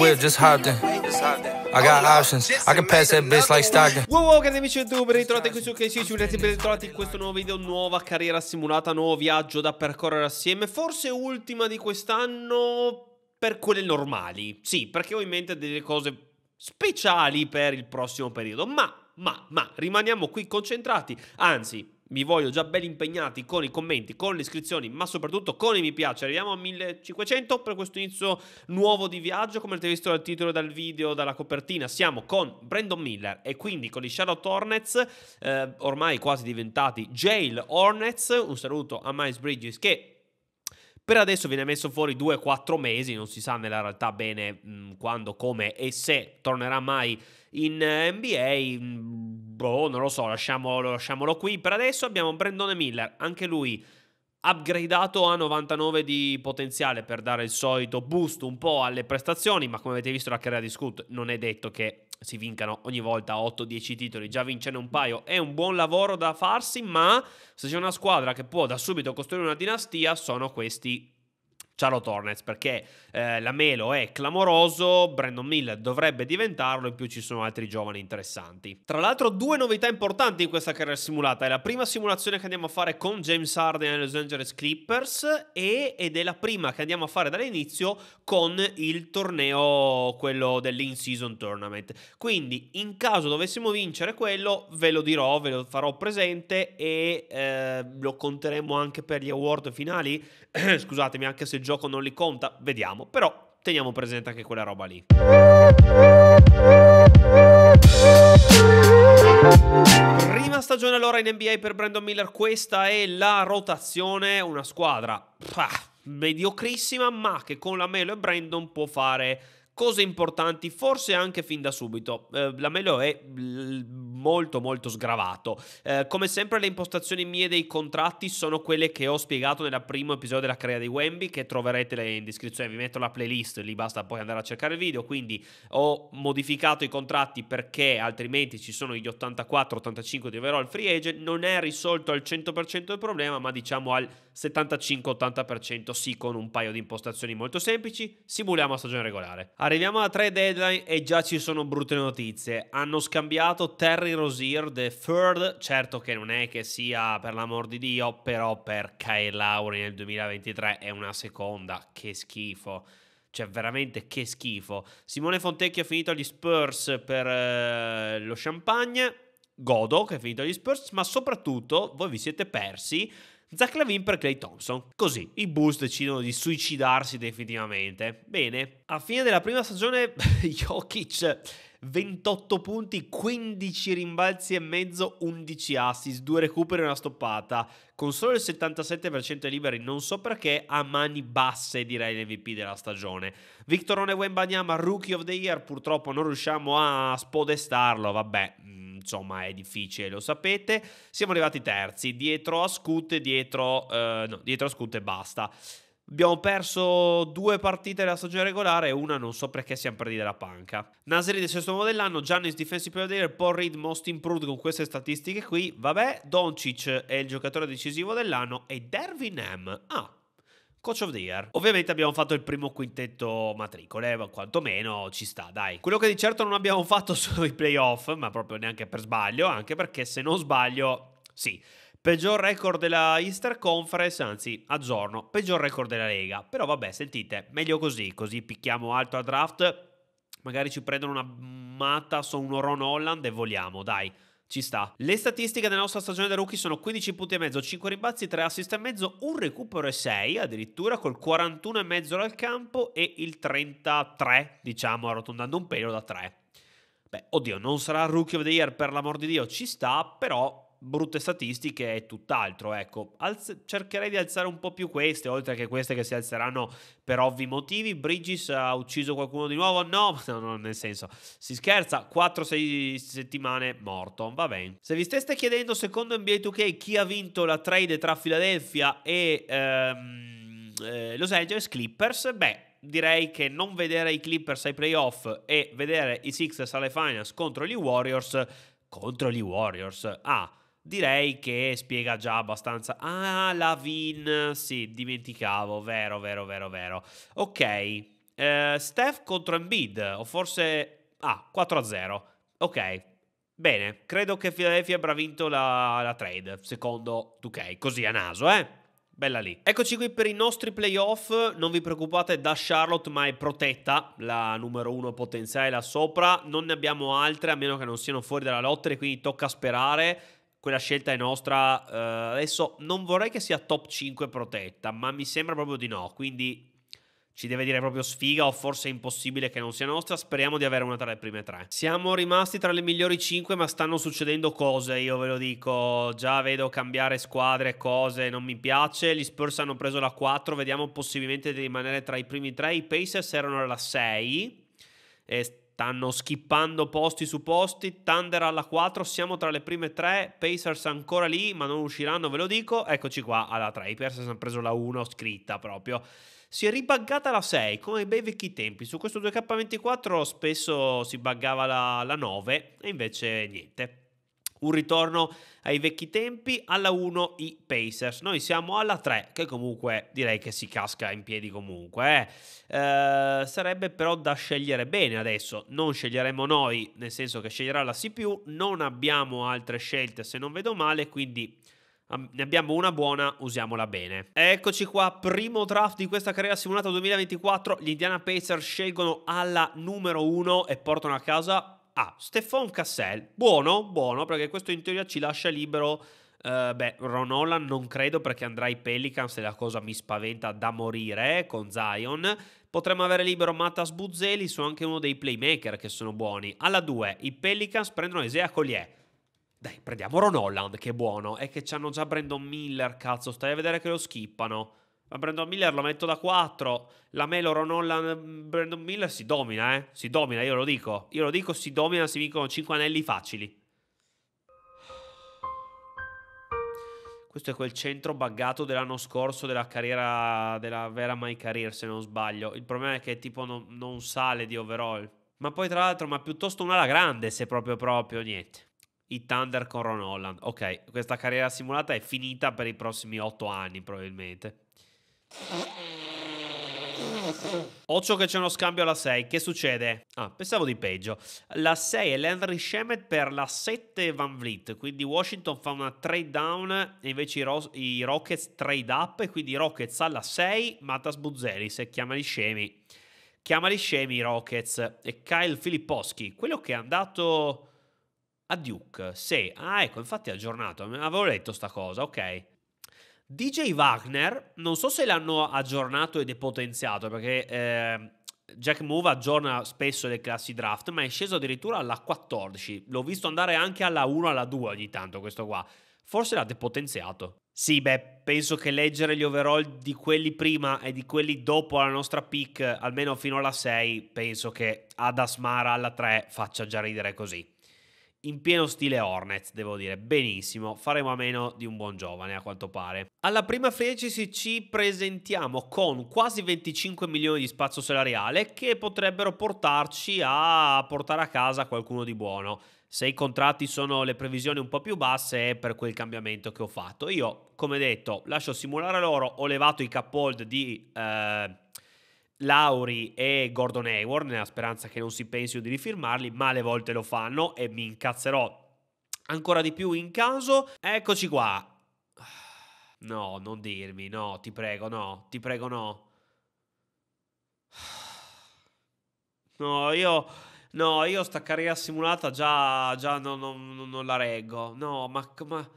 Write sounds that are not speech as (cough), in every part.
Whip just hopped in. I got options. I can pass that bitch like Stockton. Wow, wow, cari amici YouTube, ritrovati qui su KCC. Grazie per ritrovati in questo nuovo video. Nuova carriera simulata, nuovo viaggio da percorrere assieme. Forse ultima di quest'anno per quelle normali. Sì, perché ho in mente delle cose speciali per il prossimo periodo. Ma, ma, ma, rimaniamo qui concentrati. Anzi, vi voglio già ben impegnati con i commenti, con le iscrizioni, ma soprattutto con i mi piace. Arriviamo a 1500 per questo inizio nuovo di viaggio, come avete visto dal titolo, dal video, dalla copertina. Siamo con Brandon Miller e quindi con i Shadow Hornets, eh, ormai quasi diventati Jail Hornets. Un saluto a Miles Bridges che per adesso viene messo fuori 2-4 mesi, non si sa nella realtà bene mh, mm, quando, come e se tornerà mai in eh, NBA. Mh, mm, boh, non lo so, lasciamolo, lasciamolo qui. Per adesso abbiamo Brandone Miller, anche lui upgradato a 99 di potenziale per dare il solito boost un po' alle prestazioni, ma come avete visto la carriera di Scoot non è detto che si vincano ogni volta 8-10 titoli, già vincendo un paio è un buon lavoro da farsi, ma se c'è una squadra che può da subito costruire una dinastia sono questi Charlotte Hornets perché eh, la Melo è clamoroso, Brandon Miller dovrebbe diventarlo in più ci sono altri giovani interessanti. Tra l'altro due novità importanti in questa carriera simulata, è la prima simulazione che andiamo a fare con James Harden e Los Angeles Clippers e, ed è la prima che andiamo a fare dall'inizio con il torneo, quello dell'in-season tournament. Quindi in caso dovessimo vincere quello ve lo dirò, ve lo farò presente e eh, lo conteremo anche per gli award finali, (clears throat) scusatemi anche se il gioco non li conta, vediamo, però teniamo presente anche quella roba lì. Prima stagione allora in NBA per Brandon Miller, questa è la rotazione, una squadra pah, mediocrissima ma che con la Melo e Brandon può fare cose importanti, forse anche fin da subito. Eh, la Melo è l- molto molto sgravato. Eh, come sempre le impostazioni mie dei contratti sono quelle che ho spiegato nel primo episodio della Crea di Wemby che troverete in descrizione, vi metto la playlist, lì basta poi andare a cercare il video, quindi ho modificato i contratti perché altrimenti ci sono gli 84-85 di overall free agent, non è risolto al 100% il problema ma diciamo al 75-80% sì con un paio di impostazioni molto semplici, simuliamo la stagione regolare. Arriviamo alla 3 deadline e già ci sono brutte notizie, hanno scambiato Terry Rosier, The Third, certo che non è che sia per l'amor di Dio, però per Kyle Lowry nel 2023 è una seconda, che schifo. Cioè, veramente che schifo. Simone Fontecchio ha finito gli Spurs per eh, lo champagne. Godo che ha finito gli Spurs, ma soprattutto voi vi siete persi Zach Lavin per Clay Thompson. Così i Bulls decidono di suicidarsi definitivamente. Bene, a fine della prima stagione (laughs) Jokic 28 punti, 15 rimbalzi e mezzo, 11 assist, 2 recuperi e una stoppata. Con solo il 77% dei liberi, non so perché, a mani basse direi l'MVP della stagione. Victorone Wembanyama, Rookie of the Year, purtroppo non riusciamo a spodestarlo, vabbè, mm, insomma è difficile, lo sapete. Siamo arrivati terzi, dietro a Scoot, dietro, eh, no, dietro a Scoot e basta. Abbiamo perso due partite della stagione regolare e una non so perché siamo perdi della panca. Nasri del sesto uomo dell'anno, Giannis Defensive Player of the Year, Paul Reed Most Improved con queste statistiche qui. Vabbè, Doncic è il giocatore decisivo dell'anno e Dervin Ham. Ah, Coach of the Year. Ovviamente abbiamo fatto il primo quintetto matricole, ma quantomeno ci sta, dai. Quello che di certo non abbiamo fatto (laughs) sono i playoff, ma proprio neanche per sbaglio, anche perché se non sbaglio, sì. Peggior record della Easter Conference, anzi, a giorno, peggior record della Lega. Però vabbè, sentite, meglio così, così picchiamo alto a draft, magari ci prendono una matta su un Ron Holland e voliamo, dai. Ci sta. Le statistiche della nostra stagione da rookie sono 15 punti e mezzo, 5 rimbalzi, 3 assist e mezzo, un recupero e 6 addirittura col 41 e mezzo dal campo e il 33, diciamo, arrotondando un pelo da 3. Beh, oddio, non sarà rookie of the year per l'amor di Dio, ci sta, però brutte statistiche e tutt'altro. Ecco, Alz- cercherei di alzare un po' più queste, oltre che queste che si alzeranno per ovvi motivi. Bridges ha ucciso qualcuno di nuovo? No, (laughs) no, no nel senso, si scherza, 4-6 settimane morto, va bene. Se vi steste chiedendo, secondo NBA 2K, chi ha vinto la trade tra Philadelphia e ehm, eh, Los Angeles Clippers, beh, direi che non vedere i Clippers ai playoff e vedere i Sixers alle finals contro gli Warriors, contro gli Warriors, ah, direi che spiega già abbastanza. Ah, la VIN, sì, dimenticavo, vero, vero, vero, vero. Ok, eh, Steph contro Embiid, o forse... Ah, 4-0, ok. Bene, credo che Philadelphia abbia vinto la, la trade, secondo 2K, così a naso, eh? Bella lì. Eccoci qui per i nostri playoff. Non vi preoccupate, da Charlotte, ma è protetta la numero uno potenziale là sopra. Non ne abbiamo altre, a meno che non siano fuori dalla lotteria, quindi tocca sperare quella scelta è nostra. Eh, adesso non vorrei che sia top 5 protetta, ma mi sembra proprio di no. Quindi ci deve dire proprio sfiga o forse è impossibile che non sia nostra. Speriamo di avere una tra le prime tre. Siamo rimasti tra le migliori 5, ma stanno succedendo cose, io ve lo dico. Già vedo cambiare squadre, cose, non mi piace. Gli Spurs hanno preso la 4, vediamo possibilmente di rimanere tra i primi 3. I Pacers erano alla 6. E Stanno schippando posti su posti, Thunder alla 4, siamo tra le prime 3, Pacers ancora lì, ma non usciranno, ve lo dico. Eccoci qua alla 3, i Pacers hanno preso la 1 scritta proprio. Si è ribaggata la 6, come i bei vecchi tempi. Su questo 2K24 spesso si buggava la, la 9 e invece niente un ritorno ai vecchi tempi. Alla 1 i Pacers. Noi siamo alla 3, che comunque direi che si casca in piedi comunque. Eh. Eh, sarebbe però da scegliere bene adesso. Non sceglieremo noi, nel senso che sceglierà la CPU. Non abbiamo altre scelte se non vedo male, quindi... Ne abbiamo una buona, usiamola bene. Eccoci qua, primo draft di questa carriera simulata 2024. Gli Indiana Pacers scelgono alla numero 1 e portano a casa Ah, Stefan Cassel, buono, buono, perché questo in teoria ci lascia libero. Uh, beh, Ron Holland non credo perché andrà ai Pelicans e la cosa mi spaventa da morire con Zion. Potremmo avere libero Matas Buzzeli, su anche uno dei playmaker che sono buoni. Alla 2, i Pelicans prendono Isaiah Collier. Dai, prendiamo Ron Holland, che buono. E che hanno già Brandon Miller, cazzo, stai a vedere che lo skippano. Ma Brandon Miller lo metto da 4. La Melo, Ron Ronolan, mm, Brandon Miller si domina, eh? Si domina, io lo dico. Io lo dico, si domina, si vincono 5 anelli facili. Questo è quel centro buggato dell'anno scorso della carriera, della vera My Career, se non sbaglio. Il problema è che tipo non, non sale di overall. Ma poi tra l'altro, ma piuttosto una alla grande, se proprio proprio niente. I Thunder con Ron Holland. Ok, questa carriera simulata è finita per i prossimi 8 anni probabilmente. Occio che c'è uno scambio alla 6. Che succede? Ah, pensavo di peggio. La 6 è l'Henry Shemet per la 7 Van Vliet. Quindi Washington fa una trade down e invece i, Ro- i Rockets trade up. E quindi i Rockets alla 6 Matas Buzelis e chiamali scemi. Chiamali scemi i Rockets. E Kyle Filipposki, quello che è andato a Duke. Sì, ah ecco, infatti è aggiornato. Avevo letto sta cosa, ok. DJ Wagner, non so se l'hanno aggiornato e depotenziato, perché eh, Jack Move aggiorna spesso le classi draft, ma è sceso addirittura alla 14. L'ho visto andare anche alla 1, alla 2 ogni tanto questo qua. Forse l'ha depotenziato. Sì, beh, penso che leggere gli overall di quelli prima e di quelli dopo la nostra pick, almeno fino alla 6, penso che ad Asmara alla 3 faccia già ridere così in pieno stile Hornets, devo dire, benissimo, faremo a meno di un buon giovane a quanto pare. Alla prima free ci presentiamo con quasi 25 milioni di spazio salariale che potrebbero portarci a portare a casa qualcuno di buono. Se i contratti sono le previsioni un po' più basse è per quel cambiamento che ho fatto. Io, come detto, lascio simulare loro, ho levato i cap hold di... Eh, Lauri e Gordon Hayward nella speranza che non si pensino di rifirmarli, ma le volte lo fanno e mi incazzerò ancora di più in caso. Eccoci qua. No, non dirmi, no, ti prego, no, ti prego, no. No, io, no, io sta carriera simulata già, già non, non, non la reggo. No, ma, ma,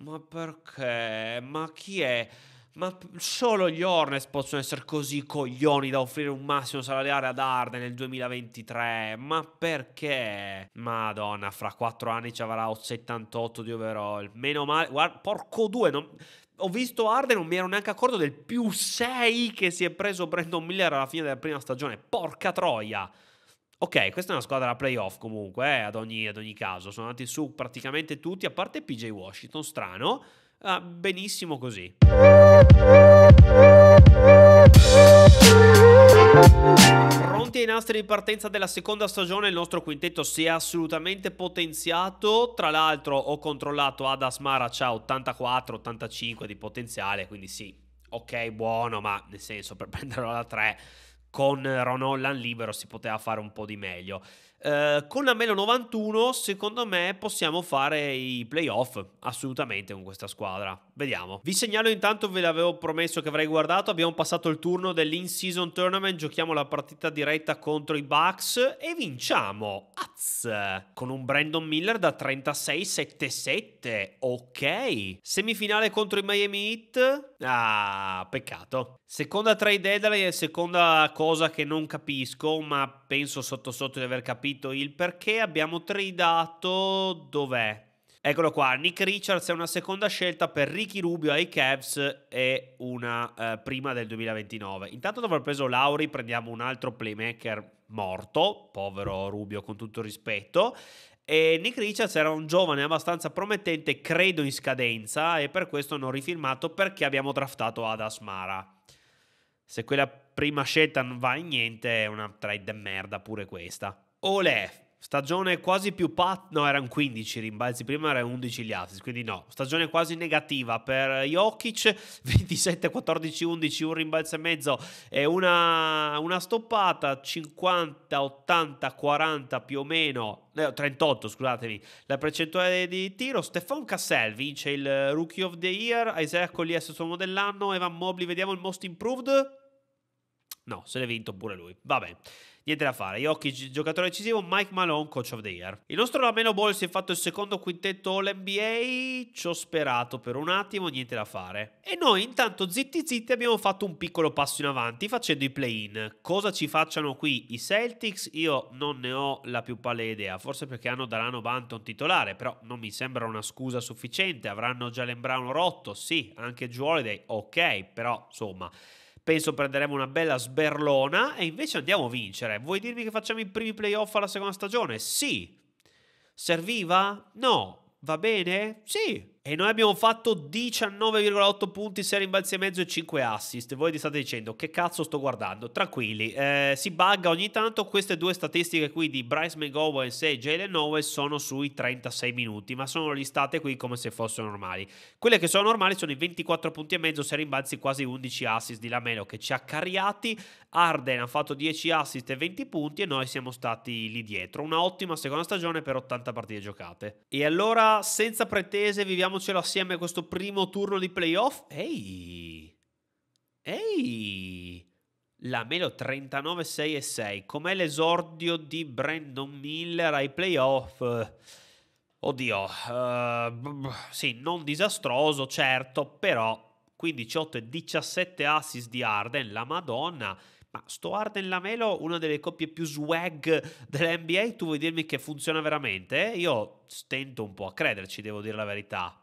ma perché? Ma chi è? ma solo gli Hornets possono essere così coglioni da offrire un massimo salariale ad Arden nel 2023. Ma perché? Madonna, fra 4 anni ci avrà 78 di overall. Meno male, guarda, porco due, non... Ho visto Arden, non mi ero neanche accorto del più 6 che si è preso Brandon Miller alla fine della prima stagione. Porca troia! Ok, questa è una squadra playoff comunque, eh, ad, ogni, ad ogni caso. Sono andati su praticamente tutti, a parte PJ Washington, strano. Ah, benissimo così. Pronti ai nastri di partenza della seconda stagione, il nostro quintetto si è assolutamente potenziato. Tra l'altro, ho controllato ad Asmara, c'ha 84-85 di potenziale, quindi sì, ok, buono, ma nel senso per (laughs) prenderlo da 3 con Ron Holland libero si poteva fare un po' di meglio. Eh, con la Melo 91, secondo me, possiamo fare i playoff assolutamente con questa squadra. Vediamo. Vi segnalo intanto, ve l'avevo promesso che avrei guardato. Abbiamo passato il turno dell'in season tournament. Giochiamo la partita diretta contro i Bucks e vinciamo. Az con un Brandon Miller da 36-7-7. Ok. Semifinale contro i Miami Heat. Ah, peccato. Seconda trade deadline e seconda cosa che non capisco, ma penso sotto sotto di aver capito capito il perché abbiamo tradato dov'è. Eccolo qua, Nick Richards è una seconda scelta per Ricky Rubio ai Cavs e una eh, prima del 2029. Intanto dopo aver preso Lauri prendiamo un altro playmaker morto, povero Rubio con tutto rispetto, e Nick Richards era un giovane abbastanza promettente, credo in scadenza, e per questo non rifirmato perché abbiamo draftato ad Asmara. Se quella prima scelta non va in niente è una trade merda pure questa. Olè, stagione quasi più pat... No, erano 15 rimbalzi prima, erano 11 gli assist, quindi no. Stagione quasi negativa per Jokic, 27, 14, 11, un rimbalzo e mezzo e una, una stoppata, 50, 80, 40 più o meno 38, eh, scusatemi, la percentuale di tiro. Stefan Cassel vince il Rookie of the Year, Isaiah Collier, suo uomo dell'anno, Evan Mobley, vediamo il Most Improved. No, se l'è vinto pure lui. Vabbè, niente da fare. Jokic, giocatore decisivo, Mike Malone, coach of the year. Il nostro Lamelo Ball si è fatto il secondo quintetto All-NBA. Ci ho sperato per un attimo, niente da fare. E noi intanto zitti zitti abbiamo fatto un piccolo passo in avanti facendo i play-in. Cosa ci facciano qui i Celtics? Io non ne ho la più pallida idea. Forse perché hanno Darano Banton titolare, però non mi sembra una scusa sufficiente. Avranno già l'embrano rotto, sì, anche Drew ok, però insomma penso prenderemo una bella sberlona e invece andiamo a vincere. Vuoi dirmi che facciamo i primi playoff alla seconda stagione? Sì. Serviva? No. Va bene? Sì e noi abbiamo fatto 19,8 punti, 6 rimbalzi e mezzo e 5 assist. Voi vi state dicendo che cazzo sto guardando? Tranquilli, eh, si bugga ogni tanto. Queste due statistiche qui di Bryce McGowan e Jalen Owens sono sui 36 minuti, ma sono listate qui come se fossero normali. Quelle che sono normali sono i 24 punti e mezzo, 6 rimbalzi, quasi 11 assist di Lamelo che ci ha carriati. Arden ha fatto 10 assist e 20 punti e noi siamo stati lì dietro. Una ottima seconda stagione per 80 partite giocate. E allora, senza pretese, viviamo godiamocelo assieme a questo primo turno di playoff. Ehi! Ehi! La Melo 39 6 6. Com'è l'esordio di Brandon Miller ai playoff? Oddio, uh, sì, non disastroso, certo, però 15, 8 e 17 assist di Arden, la Madonna. Ma sto Arden Lamelo, una delle coppie più swag dell'NBA, tu vuoi dirmi che funziona veramente? Io stento un po' a crederci, devo dire la verità.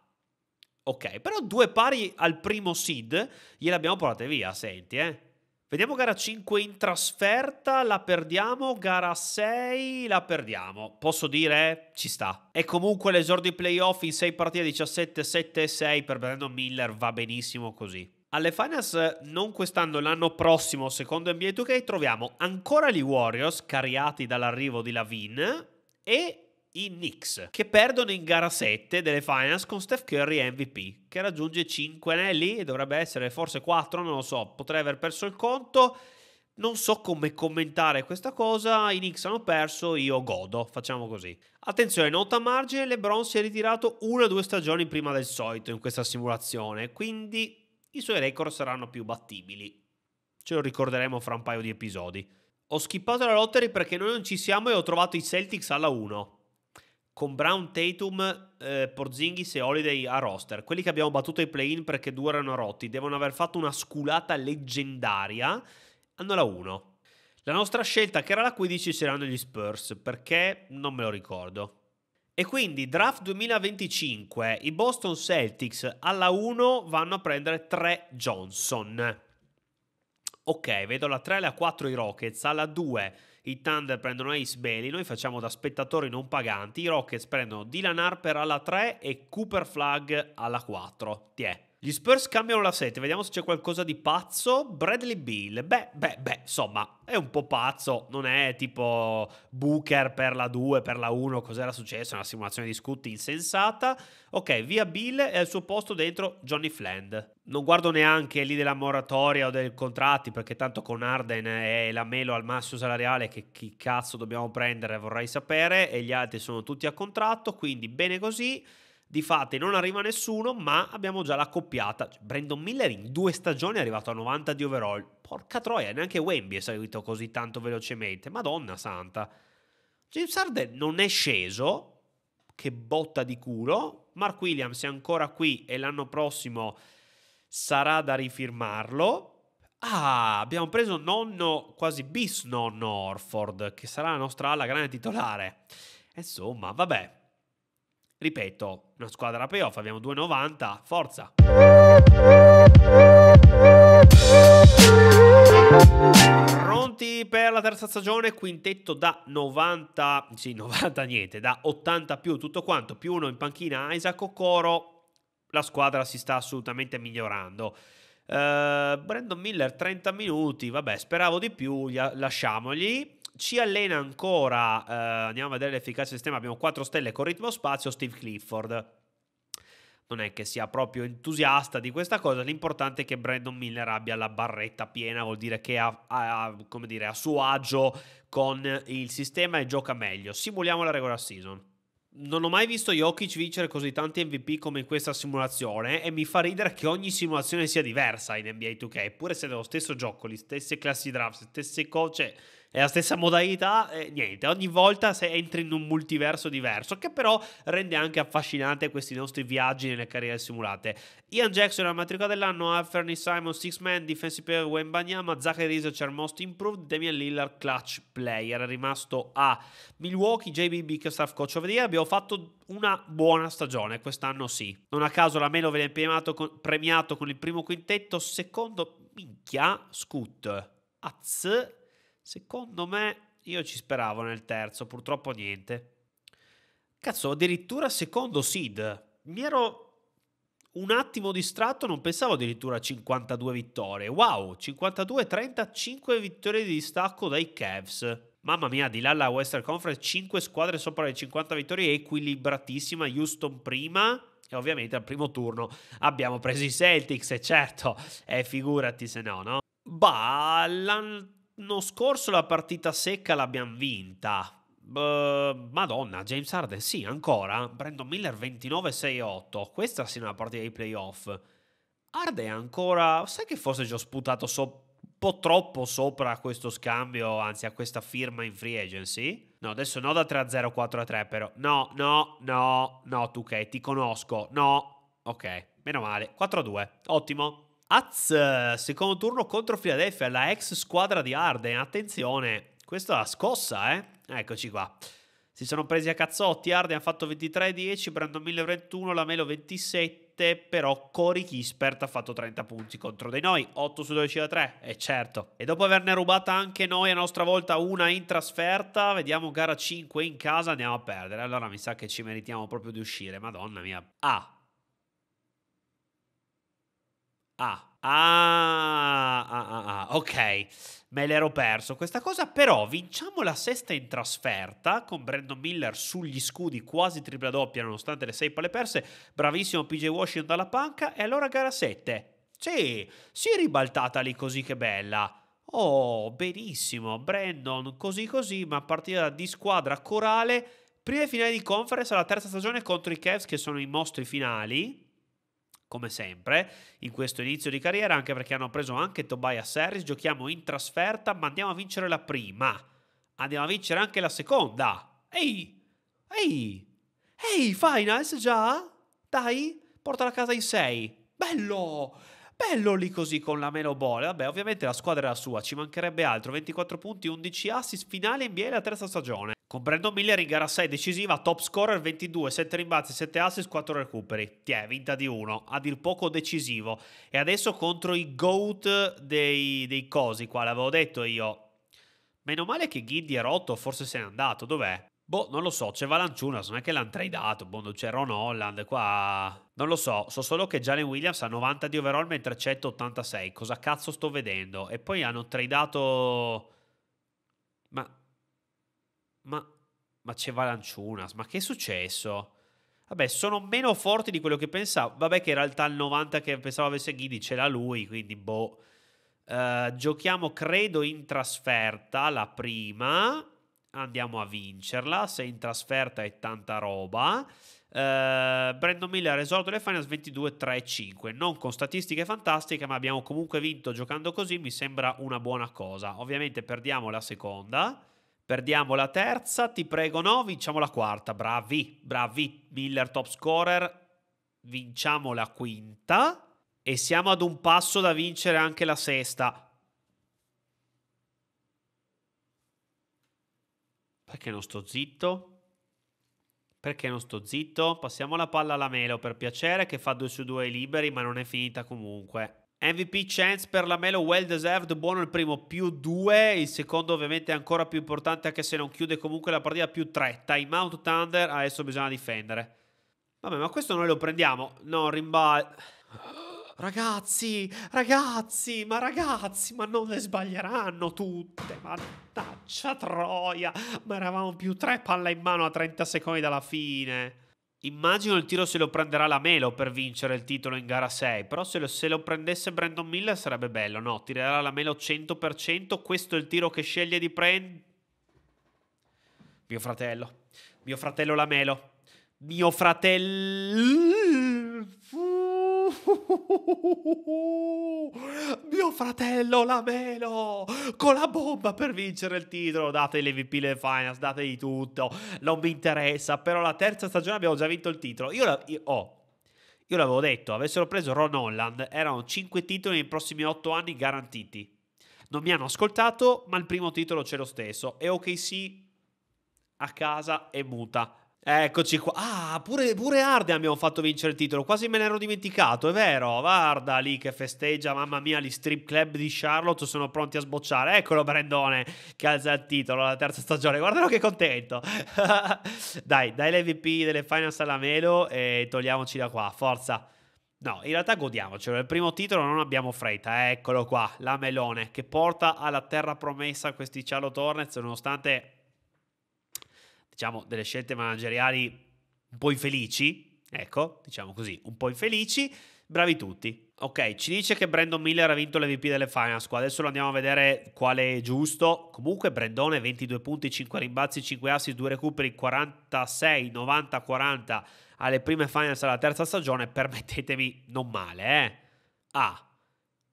Ok, però due pari al primo seed gliel'abbiamo portate via, senti, eh. Vediamo gara 5 in trasferta, la perdiamo, gara 6 la perdiamo. Posso dire, eh, ci sta. E comunque l'esordio playoff in 6 partite 17, 7 6 per Brandon Miller va benissimo così. Alle finals, non quest'anno, l'anno prossimo, secondo NBA 2K, troviamo ancora gli Warriors, cariati dall'arrivo di Lavin, e i Knicks, che perdono in gara 7 delle finals con Steph Curry MVP, che raggiunge 5 anelli e dovrebbe essere forse 4, non lo so, potrei aver perso il conto. Non so come commentare questa cosa, i Knicks hanno perso, io godo, facciamo così. Attenzione, nota a margine, LeBron si è ritirato una o due stagioni prima del solito in questa simulazione, quindi i suoi record saranno più battibili. Ce lo ricorderemo fra un paio di episodi. Ho skippato la lottery perché noi non ci siamo e ho trovato i Celtics alla 1 con Brown, Tatum, eh, Porzingis e Holiday a roster. Quelli che abbiamo battuto ai play-in perché due erano rotti, devono aver fatto una sculata leggendaria, hanno la 1. La nostra scelta, che era la 15, saranno gli Spurs, perché non me lo ricordo. E quindi draft 2025, i Boston Celtics alla 1 vanno a prendere 3 Johnson. Ok, vedo la 3 e la 4 i Rockets, alla 2 i Thunder prendono Ace Bailey, noi facciamo da spettatori non paganti, i Rockets prendono Dylan Harper alla 3 e Cooper Flag alla 4. Ti è. Gli Spurs cambiano la 7, vediamo se c'è qualcosa di pazzo. Bradley Bill, beh, beh, beh, insomma, è un po' pazzo, non è tipo Booker per la 2, per la 1, cos'era successo, una simulazione di scutti insensata. Ok, via Bill e al suo posto dentro Johnny Fland. Non guardo neanche lì della moratoria o dei contratti, perché tanto con Arden è la Melo al massimo salariale che chi cazzo dobbiamo prendere vorrei sapere, e gli altri sono tutti a contratto, quindi bene così. Di fatti non arriva nessuno, ma abbiamo già la coppiata. Brandon Miller in due stagioni è arrivato a 90 di overall. Porca troia, neanche Wemby è salito così tanto velocemente. Madonna santa. James Harden non è sceso, che botta di culo. Mark Williams è ancora qui e l'anno prossimo sarà da rifirmarlo. Ah, abbiamo preso nonno, quasi bisnonno Orford, che sarà la nostra ala grande titolare. Insomma, vabbè, ripeto, una squadra playoff, abbiamo 2,90, forza! Pronti per la terza stagione, quintetto da 90, sì 90 niente, da 80 più tutto quanto, più uno in panchina Isaac Okoro, la squadra si sta assolutamente migliorando. Uh, Brandon Miller 30 minuti, vabbè speravo di più, lasciamogli, ci allena ancora, eh, andiamo a vedere l'efficacia del sistema, abbiamo 4 stelle con ritmo spazio, Steve Clifford. Non è che sia proprio entusiasta di questa cosa, l'importante è che Brandon Miller abbia la barretta piena, vuol dire che è ha come a suo agio con il sistema e gioca meglio. Simuliamo la regular season. Non ho mai visto Jokic vincere così tanti MVP come in questa simulazione e mi fa ridere che ogni simulazione sia diversa in NBA 2K, pur essendo lo stesso gioco, le stesse classi draft, le stesse cose... È la stessa modalità, eh, niente, ogni volta se entri in un multiverso diverso, che però rende anche affascinante questi nostri viaggi nelle carriere simulate. Ian Jackson la matricola dell'anno, Anthony Simon, Six Man, Defensive player Wayne Banyama, Zachary Researcher, Most Improved, Damian Lillard, Clutch Player, rimasto a Milwaukee, JB Bickerstaff, Coach of the Year, abbiamo fatto una buona stagione, quest'anno sì. Non a caso la Melo viene premiato con, premiato con il primo quintetto, secondo, minchia, Scoot, Azz... Secondo me, io ci speravo nel terzo, purtroppo niente. Cazzo, addirittura secondo Sid. Mi ero un attimo distratto, non pensavo addirittura a 52 vittorie. Wow, 52 35 vittorie di distacco dai Cavs. Mamma mia, di là la Western Conference, 5 squadre sopra le 50 vittorie, equilibratissima. Houston prima e ovviamente al primo turno abbiamo preso i Celtics, e certo, eh, figurati se no, no? Bah, l'anno scorso la partita secca l'abbiamo vinta. Madonna, James Harden, sì, ancora. Brandon Miller 29-6-8. Questa sia una partita dei playoff. Harden è ancora... Sai che forse ci ho sputato so- un po' troppo sopra a questo scambio, anzi a questa firma in free agency? No, adesso no da 3-0, 4-3 però. No, no, no, no, tu che ti conosco. No, ok, meno male. 4-2, ottimo. Az, eh, secondo turno contro Philadelphia, la ex squadra di Arden. Attenzione, questa è la scossa, eh? Eccoci qua. Si sono presi a cazzotti, Arden ha fatto 23-10, Brandon 1021, Lamelo 27, però Cory Kispert ha fatto 30 punti contro di noi, 8 su 12 da 3, e eh certo. E dopo averne rubata anche noi a nostra volta una in trasferta, vediamo gara 5 in casa, andiamo a perdere. Allora mi sa che ci meritiamo proprio di uscire, madonna mia. Ah, Ah, ah. Ah, ah, ah, ok, me l'ero perso questa cosa, però vinciamo la sesta in trasferta con Brandon Miller sugli scudi quasi tripla doppia nonostante le sei palle perse, bravissimo PJ Washington dalla panca e allora gara 7. Sì, si è ribaltata lì così che bella. Oh, benissimo, Brandon, così così, ma partita di squadra corale, prima finale di conference alla terza stagione contro i Cavs che sono i mostri finali come sempre, in questo inizio di carriera, anche perché hanno preso anche Tobias Harris, giochiamo in trasferta, ma andiamo a vincere la prima, andiamo a vincere anche la seconda. Ehi, ehi, ehi, finals già? Dai, portala a casa in 6. Bello! Bello lì così con la meno ball. Vabbè, ovviamente la squadra è la sua, ci mancherebbe altro. 24 punti, 11 assist, finale in NBA la terza stagione. Con Brandon Miller in gara 6 decisiva, top scorer 22, 7 rimbalzi, 7 assist, 4 recuperi. Ti è vinta di 1, a dir poco decisivo. E adesso contro i GOAT dei, dei cosi, qua l'avevo detto io. Meno male che Giddy è rotto, forse se n'è andato, dov'è? Boh, non lo so, c'è Valanciunas, non è che l'hanno tradato, boh, non c'è Ron Holland, qua... Non lo so, so solo che Jalen Williams ha 90 di overall mentre 186, cosa cazzo sto vedendo? E poi hanno tradato... Ma ma, ma c'è Valanciunas, ma che è successo? Vabbè, sono meno forti di quello che pensavo. Vabbè, che in realtà il 90 che pensavo avesse Ghidi ce l'ha lui, quindi boh. Uh, giochiamo, credo, in trasferta la prima. Andiamo a vincerla. Se in trasferta è tanta roba. Uh, Brandon Miller ha risolto le finals 22-3-5 non con statistiche fantastiche ma abbiamo comunque vinto giocando così mi sembra una buona cosa ovviamente perdiamo la seconda Perdiamo la terza, ti prego no, vinciamo la quarta. Bravi, bravi. Miller top scorer. Vinciamo la quinta e siamo ad un passo da vincere anche la sesta. Perché non sto zitto? Perché non sto zitto? Passiamo la palla alla Melo per piacere che fa 2 su 2 liberi ma non è finita comunque. MVP chance per la Melo, well deserved, buono il primo, più due, il secondo ovviamente è ancora più importante anche se non chiude comunque la partita, più 3, timeout Thunder, adesso bisogna difendere. Vabbè, ma questo noi lo prendiamo, no, rimbal... Ragazzi, ragazzi, ma ragazzi, ma non le sbaglieranno tutte, mannaggia troia, ma eravamo più tre palla in mano a 30 secondi dalla fine. Immagino il tiro se lo prenderà la Melo per vincere il titolo in gara 6, però se lo, se lo prendesse Brandon Miller sarebbe bello, no? Tirerà la Melo 100%, questo è il tiro che sceglie di prendere... Mio fratello, mio fratello la Melo, mio fratello... (laughs) Mio fratello Lamelo con la bomba per vincere il titolo. Date le VP le finals, date di tutto. Non mi interessa, però la terza stagione abbiamo già vinto il titolo. Io, la, io, oh, io l'avevo detto, avessero preso Ron Holland, erano 5 titoli nei prossimi 8 anni garantiti. Non mi hanno ascoltato, ma il primo titolo c'è lo stesso. E OKC a casa è muta Eccoci qua. Ah, pure, pure Arde abbiamo fatto vincere il titolo. Quasi me l'ero dimenticato, è vero. Guarda lì che festeggia. Mamma mia, gli strip club di Charlotte sono pronti a sbocciare. Eccolo Brendone che alza il titolo alla terza stagione. Guardalo che contento. (laughs) dai, dai l'EVP delle finals alla Melo e togliamoci da qua. Forza. No, in realtà godiamocelo. Il primo titolo non abbiamo fretta. Eccolo qua, la Melone che porta alla terra promessa questi Charlotte Hornets nonostante diciamo, delle scelte manageriali un po' infelici, ecco, diciamo così, un po' infelici, bravi tutti. Ok, ci dice che Brandon Miller ha vinto l'MVP delle Finals adesso lo andiamo a vedere quale è giusto. Comunque Brandone 22 punti, 5 rimbalzi, 5 assist, 2 recuperi, 46, 90, 40 alle prime Finals alla terza stagione, permettetemi, non male, eh? Ah,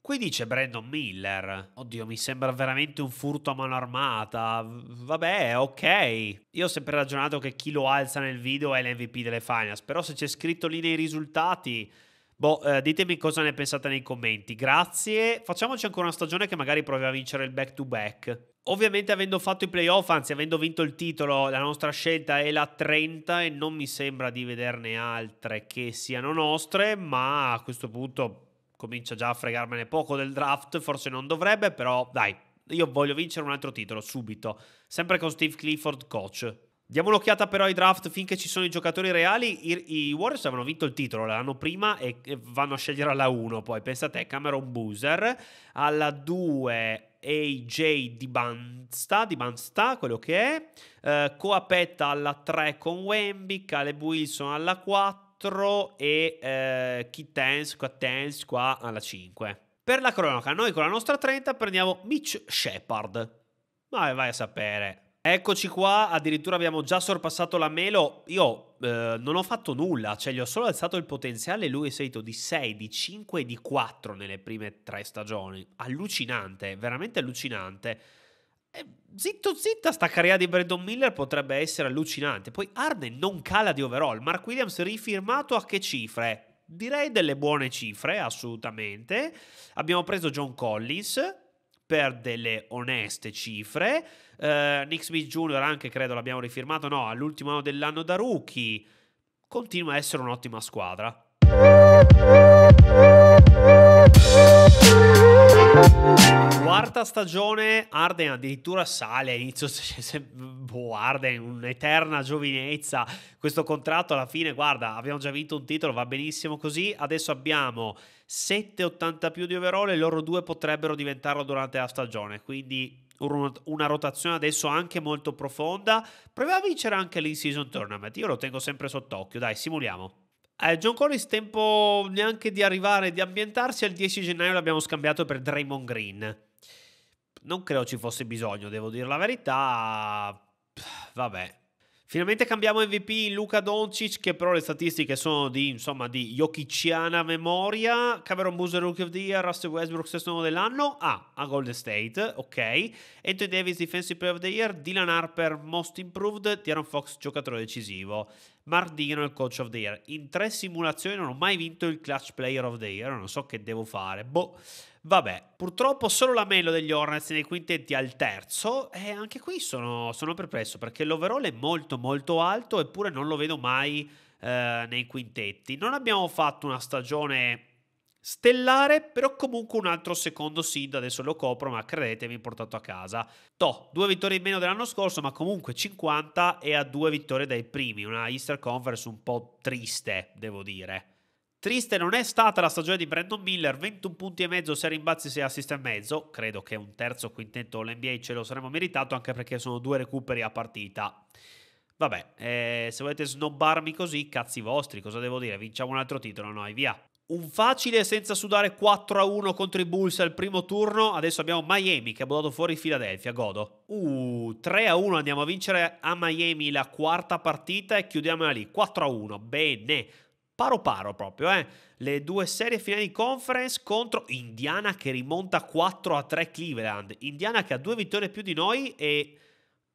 Qui dice Brandon Miller. Oddio, mi sembra veramente un furto a mano armata. Vabbè, ok. Io ho sempre ragionato che chi lo alza nel video è l'MVP delle finals, però se c'è scritto lì nei risultati... Boh, eh, ditemi cosa ne pensate nei commenti. Grazie. Facciamoci ancora una stagione che magari provi a vincere il back to back. Ovviamente avendo fatto i playoff, anzi avendo vinto il titolo, la nostra scelta è la 30 e non mi sembra di vederne altre che siano nostre, ma a questo punto comincia già a fregarmene poco del draft, forse non dovrebbe, però dai, io voglio vincere un altro titolo subito, sempre con Steve Clifford coach. Diamo un'occhiata però ai draft finché ci sono i giocatori reali. I, i Warriors avevano vinto il titolo l'anno prima e, e vanno a scegliere alla 1. Poi pensate Cameron Boozer, alla 2 AJ di Bansta, di Bansta, quello che è, eh, Coapetta alla 3 con Wemby, Caleb Wilson alla 4 4 e eh, Kittens, Quattens qua alla 5. Per la cronaca, noi con la nostra 30 prendiamo Mitch Shepard. Ma vai a sapere. Eccoci qua, addirittura abbiamo già sorpassato la Melo. Io eh, non ho fatto nulla, cioè gli ho solo alzato il potenziale. Lui è salito di 6, di 5 e di 4 nelle prime tre stagioni. Allucinante, veramente allucinante. Eh, zitto zitta sta carriera di Brandon Miller potrebbe essere allucinante. Poi Arden non cala di overall, Mark Williams rifirmato a che cifre? Direi delle buone cifre, assolutamente. Abbiamo preso John Collins per delle oneste cifre. Uh, Nick Smith Jr. anche credo l'abbiamo rifirmato, no, all'ultimo anno dell'anno da rookie. Continua a essere un'ottima squadra. Quarta stagione, Arden addirittura sale inizio, boh, Arden, un'eterna giovinezza. Questo contratto alla fine, guarda, abbiamo già vinto un titolo, va benissimo così. Adesso abbiamo 7,80 più di overall e loro due potrebbero diventarlo durante la stagione. Quindi una rotazione adesso anche molto profonda. proviamo a vincere anche l'in-season tournament. Io lo tengo sempre sott'occhio, dai, simuliamo. Eh, John Collins, tempo neanche di arrivare e di ambientarsi, al 10 gennaio l'abbiamo scambiato per Draymond Green. Non credo ci fosse bisogno, devo dire la verità. vabbè. Finalmente cambiamo MVP in Luca Doncic, che però le statistiche sono di, insomma, di Jokiciana memoria. Cameron Boozer, Rookie of the Year, Russell Westbrook, sesto nome dell'anno. Ah, a Golden State, ok. Anthony Davis, Defensive Player of the Year, Dylan Harper, Most Improved, Tyron Fox, giocatore decisivo. Mardino il coach of the year. In tre simulazioni non ho mai vinto il clutch player of the year, non so che devo fare. Boh, vabbè. Purtroppo solo la Melo degli Hornets nei quintetti al terzo e anche qui sono, sono perplesso perché l'overall è molto molto alto eppure non lo vedo mai eh, nei quintetti. Non abbiamo fatto una stagione stellare, però comunque un altro secondo seed, adesso lo copro, ma credetemi portato a casa. Toh, due vittorie in meno dell'anno scorso, ma comunque 50 e a due vittorie dai primi, una Easter Conference un po' triste, devo dire. Triste non è stata la stagione di Brandon Miller, 21 punti e mezzo, 6 rimbalzi, 6 assist e mezzo, credo che un terzo quintetto all'NBA ce lo saremmo meritato anche perché sono due recuperi a partita. Vabbè, eh, se volete snobbarmi così, cazzi vostri, cosa devo dire? Vinciamo un altro titolo, noi, via un facile senza sudare 4-1 a contro i Bulls al primo turno. Adesso abbiamo Miami che ha buttato fuori Philadelphia. Godo. Uh, 3-1 a andiamo a vincere a Miami la quarta partita e chiudiamola lì. 4-1. a Bene. Paro paro proprio, eh. Le due serie finali di conference contro Indiana che rimonta 4 a 3 Cleveland. Indiana che ha due vittorie più di noi e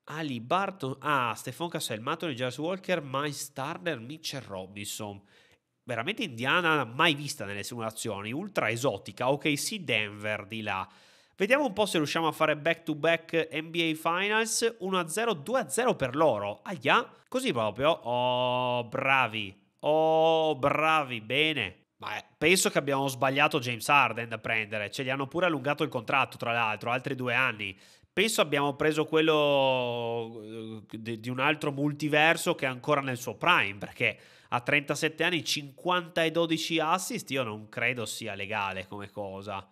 Ali Barton, ah, Stefan Cassel, Anthony Giles Walker, Mike Starner, Mitchell Robinson veramente indiana mai vista nelle simulazioni, ultra esotica, ok OKC Denver di là. Vediamo un po' se riusciamo a fare back-to-back NBA Finals 1-0, 2-0 per loro. Aia, così proprio. Oh, bravi. Oh, bravi, bene. Ma eh, penso che abbiamo sbagliato James Harden da prendere. Ce gli hanno pure allungato il contratto, tra l'altro, altri due anni. Penso abbiamo preso quello eh, di un altro multiverso che è ancora nel suo prime, perché a 37 anni 50 e 12 assist, io non credo sia legale come cosa.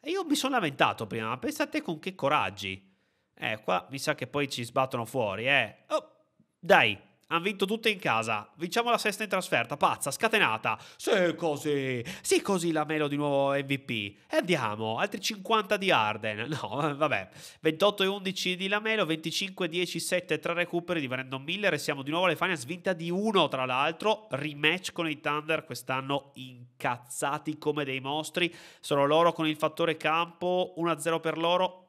E io mi sono lamentato prima, ma pensate con che coraggi. Eh, qua mi sa che poi ci sbattono fuori, eh. Oh, dai, hanno vinto tutte in casa. Vinciamo la sesta in trasferta, pazza, scatenata. Sì, così. Sì, così la Melo di nuovo MVP. E andiamo, altri 50 di Arden. (laughs) No, vabbè. 28 e 11 di Lamelo, 25 10 7 3 recuperi di Brandon Miller e siamo di nuovo alle Finals vinta di 1, tra l'altro, rematch con i Thunder quest'anno incazzati come dei mostri. Sono loro con il fattore campo, 1-0 per loro,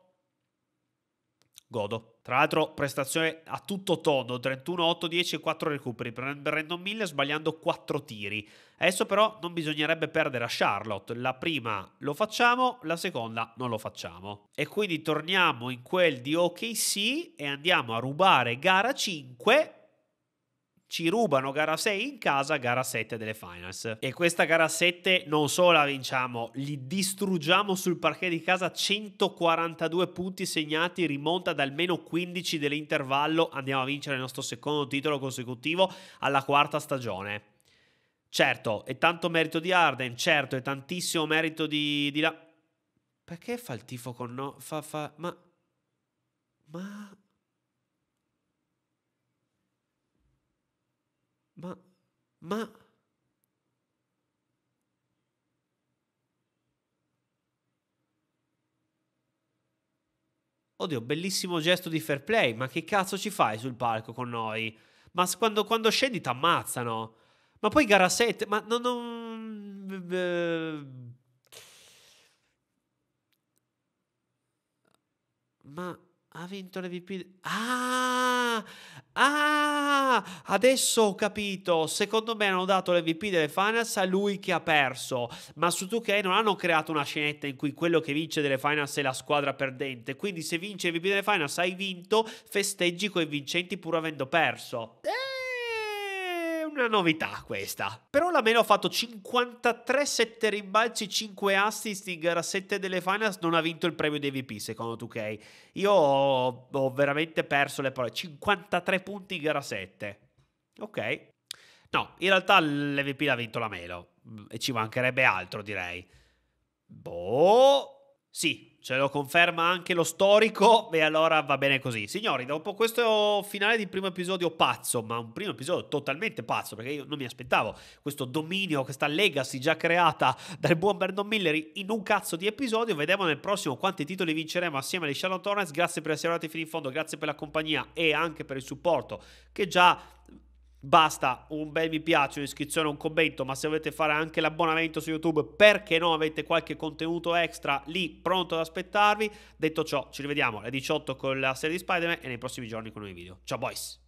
Godo. Tra l'altro prestazione a tutto tondo, 31, 8, 10 e 4 recuperi per Brandon Miller sbagliando 4 tiri. Adesso però non bisognerebbe perdere a Charlotte, la prima lo facciamo, la seconda non lo facciamo. E quindi torniamo in quel di OKC e andiamo a rubare gara 5 ci rubano gara 6 in casa, gara 7 delle finals. E questa gara 7 non solo la vinciamo, li distruggiamo sul parquet di casa 142 punti segnati, rimonta ad almeno 15 dell'intervallo, andiamo a vincere il nostro secondo titolo consecutivo alla quarta stagione. Certo, è tanto merito di Arden, certo, è tantissimo merito di... di la... Perché fa il tifo con no? Fa, fa... Ma... Ma... ma, ma... Oddio, bellissimo gesto di fair play, ma che cazzo ci fai sul palco con noi? Ma quando, quando scendi ti ammazzano. Ma poi gara 7, ma non... non... Ma... Ha vinto l'MVP. Ah! Ah! Adesso ho capito. Secondo me hanno dato l'MVP delle finals a lui che ha perso. Ma su 2K non hanno creato una scenetta in cui quello che vince delle finals è la squadra perdente. Quindi se vince l'MVP delle finals hai vinto, festeggi coi vincenti pur avendo perso. Eh! una novità questa. Però la Melo ha fatto 53, 7 rimbalzi, 5 assist in gara 7 delle finals, non ha vinto il premio DVP secondo 2K. Io ho, ho veramente perso le parole, 53 punti in gara 7. Ok. No, in realtà l'MVP l'ha vinto la Melo e ci mancherebbe altro direi. Boh. Sì, Ce lo conferma anche lo storico e allora va bene così. Signori, dopo questo finale di primo episodio pazzo, ma un primo episodio totalmente pazzo perché io non mi aspettavo questo dominio, questa legacy già creata dal buon Brandon Miller in un cazzo di episodio, vediamo nel prossimo quanti titoli vinceremo assieme alle Shannon Torrance. Grazie per essere arrivati fino in fondo, grazie per la compagnia e anche per il supporto che già Basta un bel mi piace, un'iscrizione, un commento, ma se volete fare anche l'abbonamento su YouTube, perché no? Avete qualche contenuto extra lì pronto ad aspettarvi. Detto ciò, ci rivediamo alle 18 con la serie di Spider-Man e nei prossimi giorni con i nuovi video. Ciao boys!